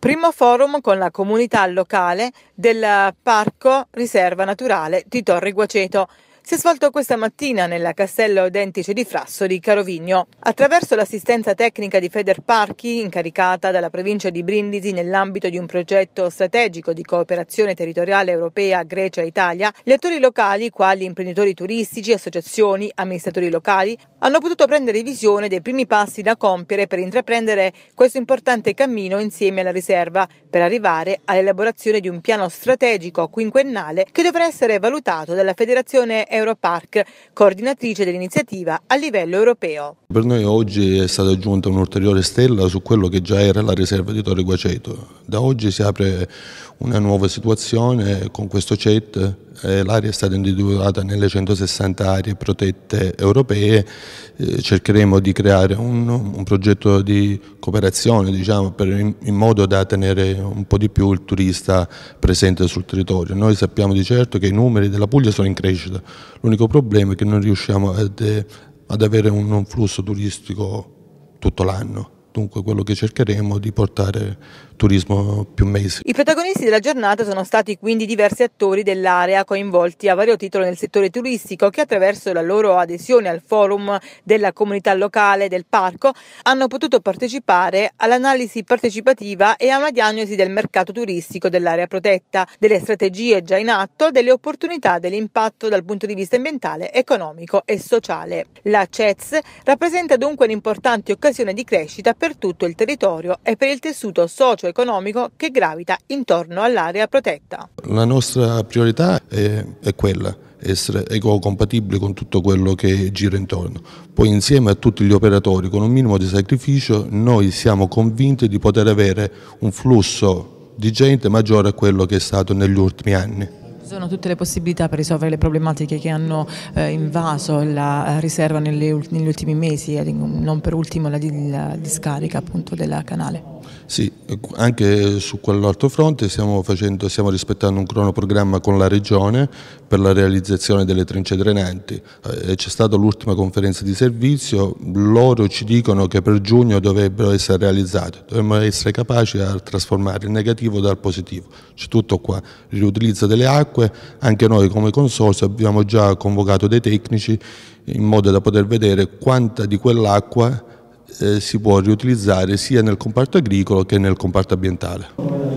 Primo forum con la comunità locale del Parco Riserva Naturale di Torre Guaceto si è svolto questa mattina nella Castello Dentice di Frasso di Carovigno. Attraverso l'assistenza tecnica di Feder Parchi, incaricata dalla provincia di Brindisi nell'ambito di un progetto strategico di cooperazione territoriale europea Grecia-Italia, gli attori locali, quali imprenditori turistici, associazioni, amministratori locali, hanno potuto prendere visione dei primi passi da compiere per intraprendere questo importante cammino insieme alla riserva, per arrivare all'elaborazione di un piano strategico quinquennale che dovrà essere valutato dalla Federazione Europark, coordinatrice dell'iniziativa a livello europeo. Per noi oggi è stata aggiunta un'ulteriore stella su quello che già era la riserva di Torre Guaceto, da oggi si apre una nuova situazione con questo CET, eh, l'area è stata individuata nelle 160 aree protette europee, eh, cercheremo di creare un, un progetto di cooperazione diciamo, per, in, modo da tenere un po' di più il turista presente sul territorio. Noi sappiamo di certo che i numeri della Puglia sono in crescita, l'unico problema è che non riusciamo ad, ad avere un, un flusso turistico tutto l'anno dunque quello che cercheremo di portare turismo più mese. I protagonisti della giornata sono stati quindi diversi attori dell'area coinvolti a vario titolo nel settore turistico che attraverso la loro adesione al forum della comunità locale del parco hanno potuto partecipare all'analisi partecipativa e a una diagnosi del mercato turistico dell'area protetta, delle strategie già in atto, delle opportunità dell'impatto dal punto di vista ambientale, economico e sociale. La CETS rappresenta dunque un'importante occasione di crescita per tutto il territorio e per il tessuto socio socio economico che gravita intorno all'area protetta. La nostra priorità è, è quella, essere ecocompatibili con tutto quello che gira intorno. Poi insieme a tutti gli operatori, con un minimo di sacrificio, noi siamo convinti di poter avere un flusso di gente maggiore a quello che è stato negli ultimi anni. Ci sono tutte le possibilità per risolvere le problematiche che hanno eh, invaso la riserva negli ultimi mesi, non per ultimo la, la discarica appunto, della canale. Sì, anche su quell'altro fronte stiamo, facendo, stiamo rispettando un cronoprogramma con la Regione per la realizzazione delle trince drenanti. Eh, c'è stata l'ultima conferenza di servizio, loro ci dicono che per giugno dovrebbero essere realizzate, dovremmo essere capaci a trasformare il negativo dal positivo. C'è tutto qua, riutilizzo delle acque, anche noi come consorzio abbiamo già convocato dei tecnici in modo da poter vedere quanta di quell'acqua eh, si può riutilizzare sia nel comparto agricolo che nel comparto ambientale.